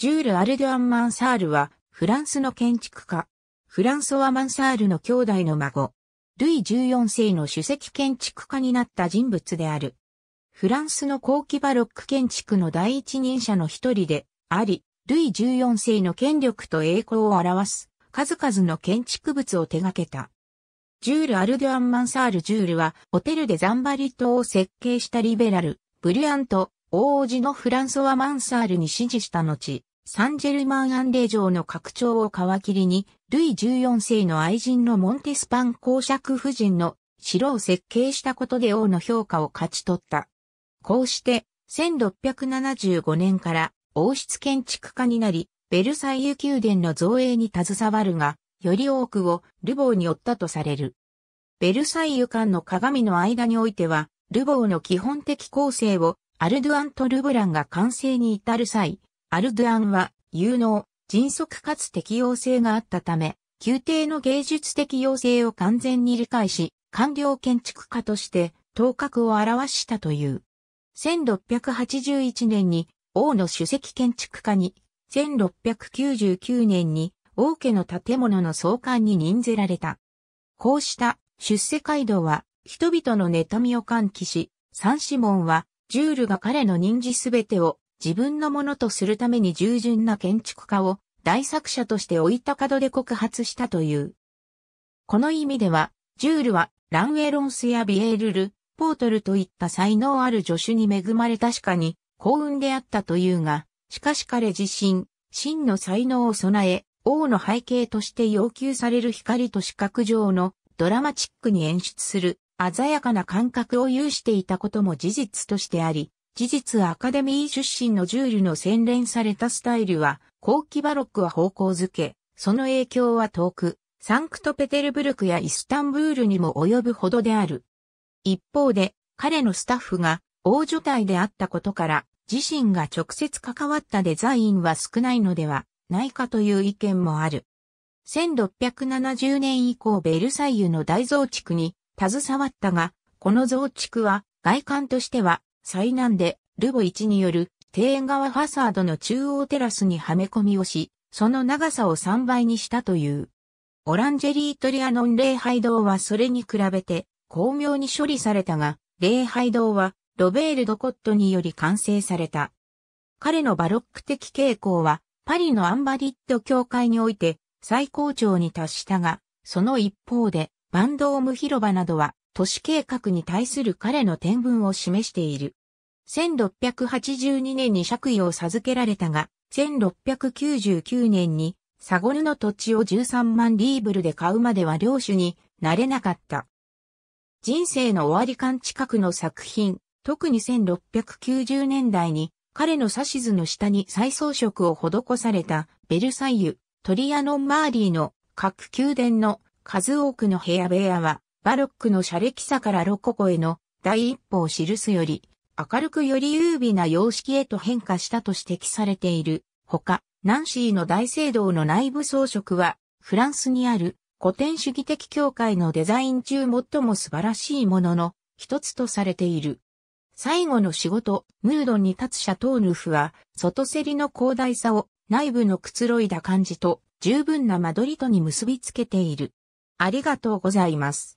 ジュール・アルドゥアン・マンサールは、フランスの建築家。フランソワ・マンサールの兄弟の孫。ルイ14世の主席建築家になった人物である。フランスの後期バロック建築の第一人者の一人であり、ルイ14世の権力と栄光を表す数々の建築物を手掛けた。ジュール・アルドゥアン・マンサール・ジュールは、ホテルでザンバリ島を設計したリベラル、ブリュアント、王子のフランソワ・マンサールに支持した後、サンジェルマン・アンレ城の拡張を皮切りに、ルイ14世の愛人のモンテスパン公爵夫人の城を設計したことで王の評価を勝ち取った。こうして、1675年から王室建築家になり、ベルサイユ宮殿の造営に携わるが、より多くをルボーに負ったとされる。ベルサイユ間の鏡の間においては、ルボーの基本的構成をアルドゥアント・ルブランが完成に至る際、アルドゥアンは有能、迅速かつ適応性があったため、宮廷の芸術的要請を完全に理解し、官僚建築家として頭角を表したという。1681年に王の主席建築家に、1699年に王家の建物の創刊に任ぜられた。こうした出世街道は人々の妬みを喚起し、三子門はジュールが彼の任事すべてを自分のものとするために従順な建築家を大作者として置いた角で告発したという。この意味では、ジュールはランウェロンスやビエールル、ポートルといった才能ある助手に恵まれ確かに幸運であったというが、しかし彼自身、真の才能を備え、王の背景として要求される光と視覚上のドラマチックに演出する鮮やかな感覚を有していたことも事実としてあり、事実アカデミー出身のジュールの洗練されたスタイルは、後期バロックは方向づけ、その影響は遠く、サンクトペテルブルクやイスタンブールにも及ぶほどである。一方で、彼のスタッフが王女体であったことから、自身が直接関わったデザインは少ないのではないかという意見もある。1670年以降ベルサイユの大増築に携わったが、この増築は外観としては最難で、ルボ1による、庭園側ファサードの中央テラスにはめ込みをし、その長さを3倍にしたという。オランジェリートリアノン礼拝堂はそれに比べて、巧妙に処理されたが、礼拝堂は、ロベール・ドコットにより完成された。彼のバロック的傾向は、パリのアンバリッド教会において、最高潮に達したが、その一方で、バンドーム広場などは都市計画に対する彼の天文を示している。1682年に借位を授けられたが、1699年にサゴルの土地を13万リーブルで買うまでは領主になれなかった。人生の終わり感近くの作品、特に1690年代に彼の指図の下に再装飾を施されたベルサイユ、トリアノン・マーリーの各宮殿の数多くの部屋部屋はバロックの洒落さからロココへの第一歩を記すより、明るくより優美な様式へと変化したと指摘されている。ほか、ナンシーの大聖堂の内部装飾は、フランスにある古典主義的教会のデザイン中最も素晴らしいものの一つとされている。最後の仕事、ムードに立つシャトーヌフは、外競りの広大さを内部のくつろいだ感じと十分な間取りとに結びつけている。ありがとうございます。